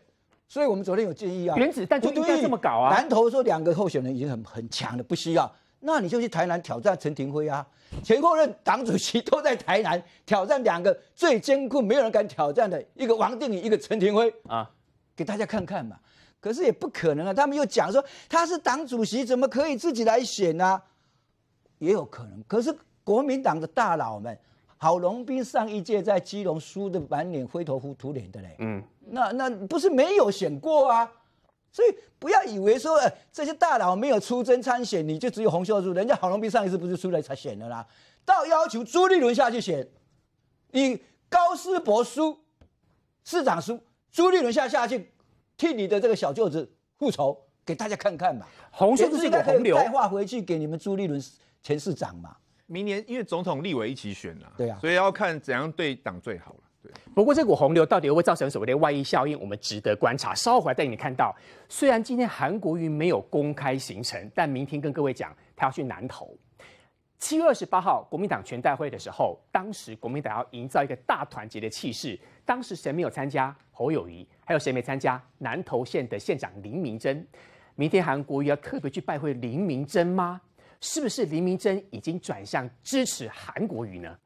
所以我们昨天有建议啊，原子就应该这么搞啊。南投说两个候选人已经很很强了，不需要，那你就去台南挑战陈廷辉啊。前后任党主席都在台南挑战两个最艰苦、没有人敢挑战的一个王定宇，一个陈廷辉啊，给大家看看嘛。可是也不可能啊，他们又讲说他是党主席，怎么可以自己来选呢？也有可能，可是国民党的大佬们，郝龙斌上一届在基隆输的满脸灰头土脸的嘞，嗯。那那不是没有选过啊，所以不要以为说，哎，这些大佬没有出征参选，你就只有洪秀柱，人家郝龙斌上一次不是出来才选的啦，到要求朱立伦下去选，你高斯伯输，市长输，朱立伦下下去，替你的这个小舅子复仇，给大家看看吧。洪秀柱是个洪流，带话回去给你们朱立伦前市长嘛。明年因为总统立委一起选啊，对啊，所以要看怎样对党最好了。不过，这股洪流到底会不会造成所谓的外溢效应？我们值得观察。稍后会带你看到。虽然今天韩国瑜没有公开行程，但明天跟各位讲，他要去南投。七月二十八号国民党全代会的时候，当时国民党要营造一个大团结的气势，当时谁没有参加？侯友谊，还有谁没参加？南投县的县长林明珍。明天韩国瑜要特别去拜会林明珍吗？是不是林明珍已经转向支持韩国瑜呢？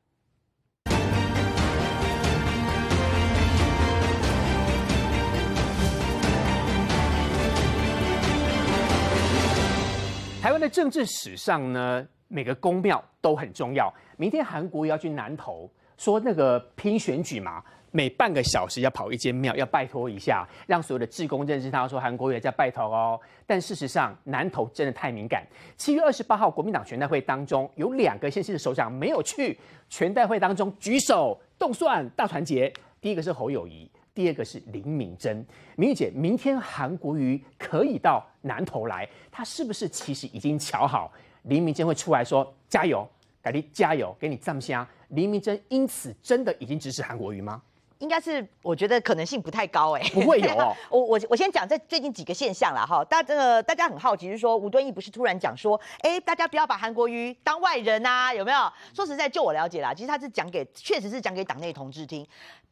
台湾的政治史上呢，每个公庙都很重要。明天韩国瑜要去南投，说那个拼选举嘛，每半个小时要跑一间庙，要拜托一下，让所有的志工认识他。说韩国瑜在拜托哦。但事实上，南投真的太敏感。七月二十八号国民党全代会当中，有两个县市的首长没有去全代会当中举手动算大团结。第一个是侯友谊，第二个是林敏珍。玉姐，明天韩国瑜可以到。南头来，他是不是其实已经瞧好黎明真会出来说加油，改天加油给你赞虾？下？黎明真因此真的已经支持韩国瑜吗？应该是我觉得可能性不太高哎，不会有、哦。我我我先讲这最近几个现象啦哈，大家这个大家很好奇是说吴敦义不是突然讲说，哎，大家不要把韩国瑜当外人啊，有没有？说实在，就我了解啦，其实他是讲给确实是讲给党内同志听。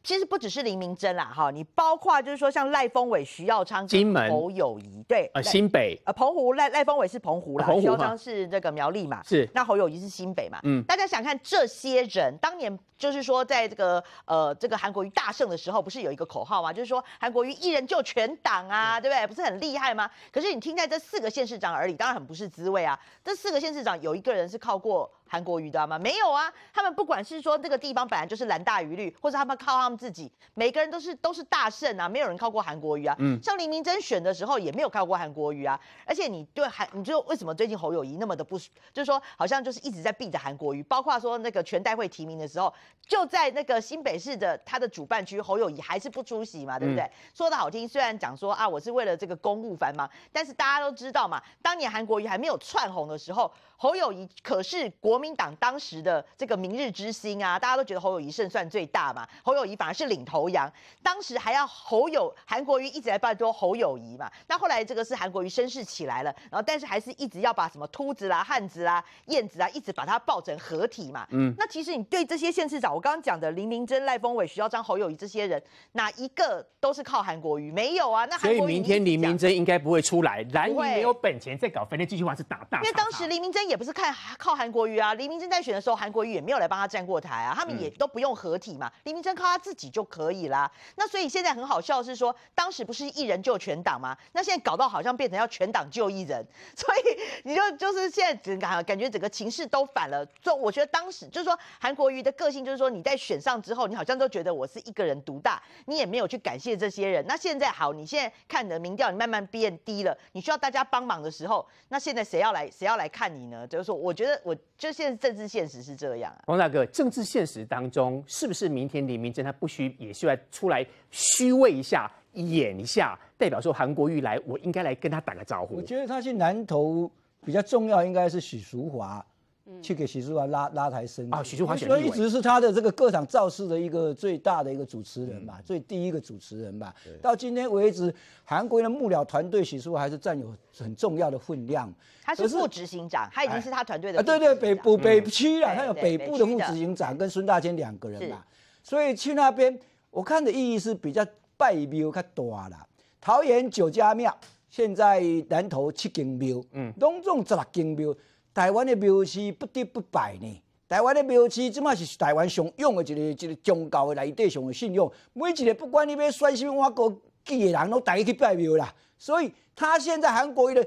其实不只是林明珍啦哈，你包括就是说像赖峰伟、徐耀昌、金门侯友谊对，呃新北呃澎湖赖赖峰伟是澎湖啦，徐耀昌是那个苗栗嘛，是那侯友谊是新北嘛，嗯，大家想看这些人当年就是说在这个呃这个韩国瑜。大胜的时候，不是有一个口号吗？就是说韩国瑜一人救全党啊，对不对？不是很厉害吗？可是你听在这四个县市长耳里，当然很不是滋味啊。这四个县市长有一个人是靠过。韩国瑜知道吗？没有啊，他们不管是说那个地方本来就是蓝大于绿，或者他们靠他们自己，每个人都是都是大胜啊，没有人靠过韩国瑜啊。嗯，像林明真选的时候也没有靠过韩国瑜啊。而且你对韩，你就为什么最近侯友谊那么的不，就是说好像就是一直在避着韩国瑜，包括说那个全代会提名的时候，就在那个新北市的他的主办区，侯友谊还是不出席嘛，对不对？说的好听，虽然讲说啊，我是为了这个公务繁忙，但是大家都知道嘛，当年韩国瑜还没有窜红的时候，侯友谊可是国。国民党当时的这个明日之星啊，大家都觉得侯友谊胜算最大嘛，侯友谊反而是领头羊，当时还要侯友韩国瑜一直在拜托侯友谊嘛，那后来这个是韩国瑜声势起来了，然后但是还是一直要把什么秃子啦、汉子啦、燕子啊，一直把他抱成合体嘛。嗯，那其实你对这些县市长，我刚刚讲的林明珍、赖峰伟、徐耀章、侯友谊这些人，哪一个都是靠韩国瑜？没有啊？那所以明天林明珍应该不会出来，蓝营没有本钱再搞，分裂，计划是打大。因为当时林明珍也不是看靠韩国瑜啊。啊，黎明真在选的时候，韩国瑜也没有来帮他站过台啊，他们也都不用合体嘛，黎明真靠他自己就可以啦。那所以现在很好笑是说，当时不是一人救全党吗？那现在搞到好像变成要全党救一人，所以你就就是现在整个感觉整个情势都反了。就我觉得当时就是说，韩国瑜的个性就是说，你在选上之后，你好像都觉得我是一个人独大，你也没有去感谢这些人。那现在好，你现在看你的民调你慢慢变低了，你需要大家帮忙的时候，那现在谁要来谁要来看你呢？就是说，我觉得我就。现在政治现实是这样，王大哥，政治现实当中，是不是明天李明正他不需也需要出来虚位一下、演一下，代表说韩国瑜来，我应该来跟他打个招呼？我觉得他去南投比较重要，应该是许淑华。去给许淑华拉拉台生啊！许淑华所以一直是他的这个各场造势的一个最大的一个主持人嘛，最第一个主持人吧。到今天为止，韩国的幕僚团队，许淑华还是占有很重要的分量。他是副执行长，他已经是他团队的。对对，北部北区啊，他有北部的副执行长跟孙大千两个人嘛。所以去那边，我看的意义是比较拜庙看大了。桃园九家庙现在南投七间庙，嗯，东纵十六间庙。台湾的庙宇不得不拜呢，台湾的庙宇，这嘛是台湾上用的一个一个宗教的内底上的信仰，每一个不管你要什么外国几野人，都带去拜庙啦。所以他现在韩国的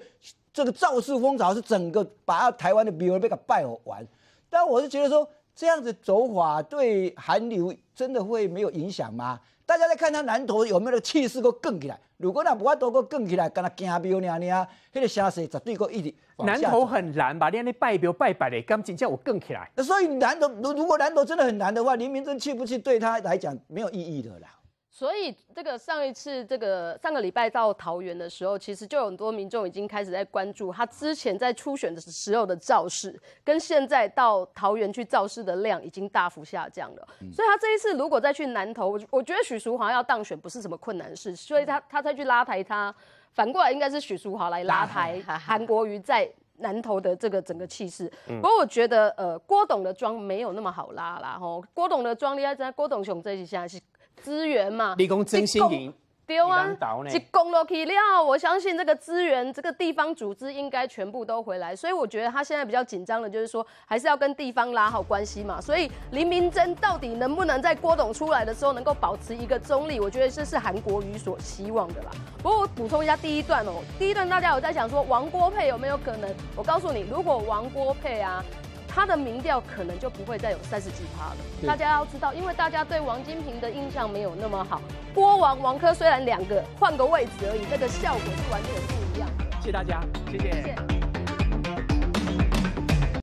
这个造势风潮，是整个把台湾的庙要给拜完。但我是觉得说。这样子走法对韩流真的会没有影响吗？大家在看他南投有没有气势够更起来。如果那不快多个更起来，跟他行标娘娘，那个消息绝对够一义。南投很难吧？你安尼拜标拜拜的，赶紧叫我更起来。那所以南投，如果南投真的很难的话，林明正去不去对他来讲没有意义的啦。所以这个上一次，这个上个礼拜到桃园的时候，其实就有很多民众已经开始在关注他之前在初选的时候的造势，跟现在到桃园去造势的量已经大幅下降了。所以他这一次如果再去南投，我觉得许淑华要当选不是什么困难事。所以他他再去拉抬他，反过来应该是许淑华来拉抬 韩国瑜在南投的这个整个气势。不过我觉得呃郭董的妆没有那么好拉啦吼，郭董的妆，你要讲郭董雄这一下是。资源嘛，你讲真心赢，丢啊！一攻落去料，我相信这个资源，这个地方组织应该全部都回来，所以我觉得他现在比较紧张的，就是说还是要跟地方拉好关系嘛。所以林明真到底能不能在郭董出来的时候能够保持一个中立，我觉得这是韩国瑜所希望的啦。不过我补充一下第一段哦，第一段大家有在想说王郭配有没有可能？我告诉你，如果王郭配啊。他的民调可能就不会再有三十几趴了。大家要知道，因为大家对王金平的印象没有那么好。郭王、王科虽然两个换个位置而已，那个效果是完全不一样的。谢谢大家，谢谢。